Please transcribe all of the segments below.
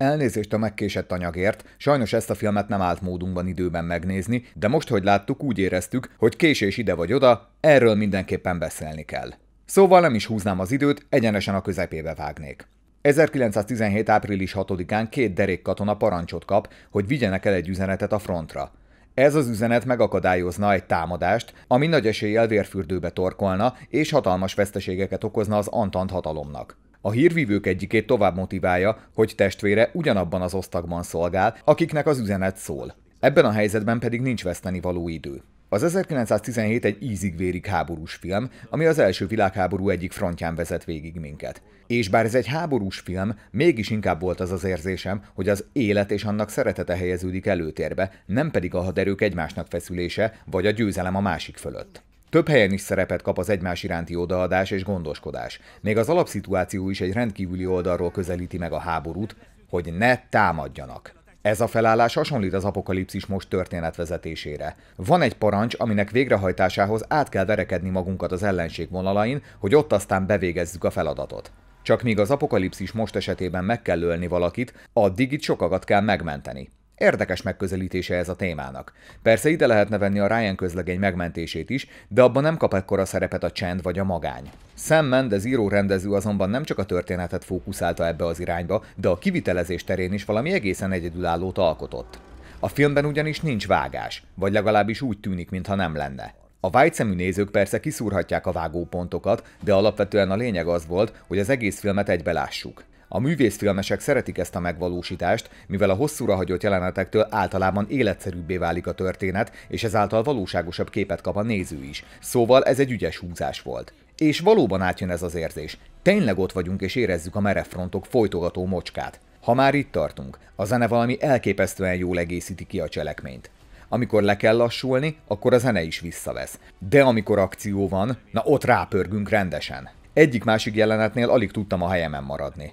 Elnézést a megkésett anyagért, sajnos ezt a filmet nem állt módunkban időben megnézni, de most, hogy láttuk, úgy éreztük, hogy késés ide vagy oda, erről mindenképpen beszélni kell. Szóval nem is húznám az időt, egyenesen a közepébe vágnék. 1917. április 6-án két derék katona parancsot kap, hogy vigyenek el egy üzenetet a frontra. Ez az üzenet megakadályozna egy támadást, ami nagy eséllyel vérfürdőbe torkolna és hatalmas veszteségeket okozna az Antant hatalomnak. A hírvívők egyikét tovább motiválja, hogy testvére ugyanabban az osztagban szolgál, akiknek az üzenet szól. Ebben a helyzetben pedig nincs veszteni való idő. Az 1917 egy ízig-vérig háborús film, ami az első világháború egyik frontján vezet végig minket. És bár ez egy háborús film, mégis inkább volt az az érzésem, hogy az élet és annak szeretete helyeződik előtérbe, nem pedig a haderők egymásnak feszülése, vagy a győzelem a másik fölött. Több helyen is szerepet kap az egymás iránti odaadás és gondoskodás. Még az alapszituáció is egy rendkívüli oldalról közelíti meg a háborút, hogy ne támadjanak. Ez a felállás hasonlít az apokalipszis most történetvezetésére. Van egy parancs, aminek végrehajtásához át kell verekedni magunkat az ellenség vonalain, hogy ott aztán bevégezzük a feladatot. Csak míg az apokalipszis most esetében meg kell ölni valakit, addig itt sokakat kell megmenteni. Érdekes megközelítése ez a témának. Persze ide lehetne venni a Ryan közlegény megmentését is, de abban nem kap ekkora szerepet a csend vagy a magány. Sam Mendes író rendező azonban nem csak a történetet fókuszálta ebbe az irányba, de a kivitelezés terén is valami egészen egyedülállót alkotott. A filmben ugyanis nincs vágás, vagy legalábbis úgy tűnik, mintha nem lenne. A szemű nézők persze kiszúrhatják a vágópontokat, de alapvetően a lényeg az volt, hogy az egész filmet egybe lássuk. A művészfilmesek szeretik ezt a megvalósítást, mivel a hosszúra hagyott jelenetektől általában életszerűbbé válik a történet, és ezáltal valóságosabb képet kap a néző is. Szóval ez egy ügyes húzás volt. És valóban átjön ez az érzés. Tényleg ott vagyunk és érezzük a merefrontok folytogató mocskát. Ha már itt tartunk, a zene valami elképesztően jól egészíti ki a cselekményt. Amikor le kell lassulni, akkor a zene is visszavesz. De amikor akció van, na ott rápörgünk rendesen. Egyik másik jelenetnél alig tudtam a helyemen maradni.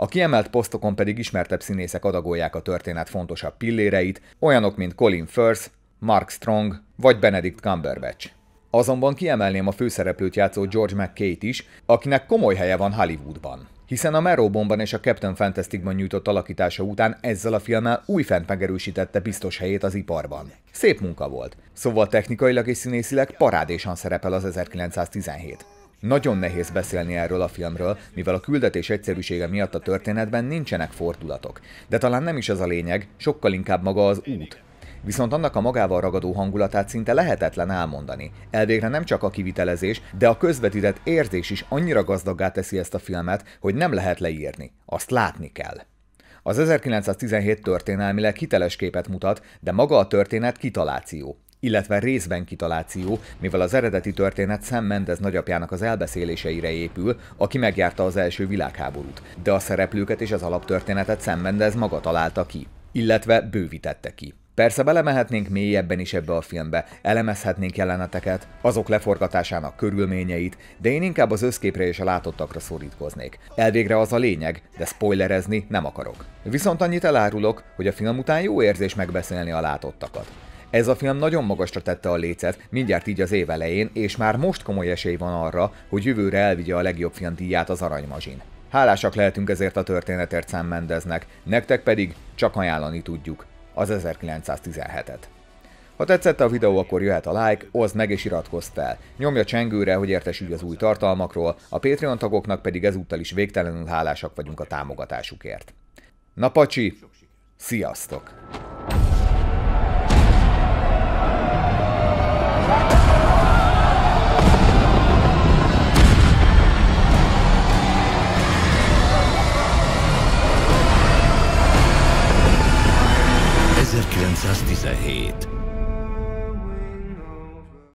A kiemelt posztokon pedig ismertebb színészek adagolják a történet fontosabb pilléreit, olyanok, mint Colin Firth, Mark Strong vagy Benedict Cumberbatch. Azonban kiemelném a főszereplőt játszó George McKay-t is, akinek komoly helye van Hollywoodban. Hiszen a Merrowbomban és a Captain Fantasticban nyújtott alakítása után ezzel a filmmel újfent megerősítette biztos helyét az iparban. Szép munka volt, szóval technikailag és színészileg parádésan szerepel az 1917. Nagyon nehéz beszélni erről a filmről, mivel a küldetés egyszerűsége miatt a történetben nincsenek fordulatok. De talán nem is ez a lényeg, sokkal inkább maga az út. Viszont annak a magával ragadó hangulatát szinte lehetetlen elmondani. Elvégre nem csak a kivitelezés, de a közvetített érzés is annyira gazdaggá teszi ezt a filmet, hogy nem lehet leírni. Azt látni kell. Az 1917 történelmileg hiteles képet mutat, de maga a történet kitaláció illetve részben kitaláció, mivel az eredeti történet Sam Mendez nagyapjának az elbeszéléseire épül, aki megjárta az első világháborút, de a szereplőket és az alaptörténetet Sam Mendez maga találta ki, illetve bővítette ki. Persze belemehetnénk mélyebben is ebbe a filmbe, elemezhetnénk jeleneteket, azok leforgatásának körülményeit, de én inkább az összképre és a látottakra szorítkoznék. Elvégre az a lényeg, de spoilerezni nem akarok. Viszont annyit elárulok, hogy a film után jó érzés megbeszélni a látottakat. Ez a film nagyon magasra tette a lécet, mindjárt így az év elején, és már most komoly esély van arra, hogy jövőre elvigye a legjobb film díját az Aranymazsin. Hálásak lehetünk ezért a történetért Sam Mendeznek, nektek pedig csak ajánlani tudjuk az 1917-et. Ha tetszett a videó, akkor jöhet a like, oszd meg és iratkozz fel. Nyomja csengőre, hogy értesülj az új tartalmakról, a Patreon tagoknak pedig ezúttal is végtelenül hálásak vagyunk a támogatásukért. Na pacsi, sziasztok!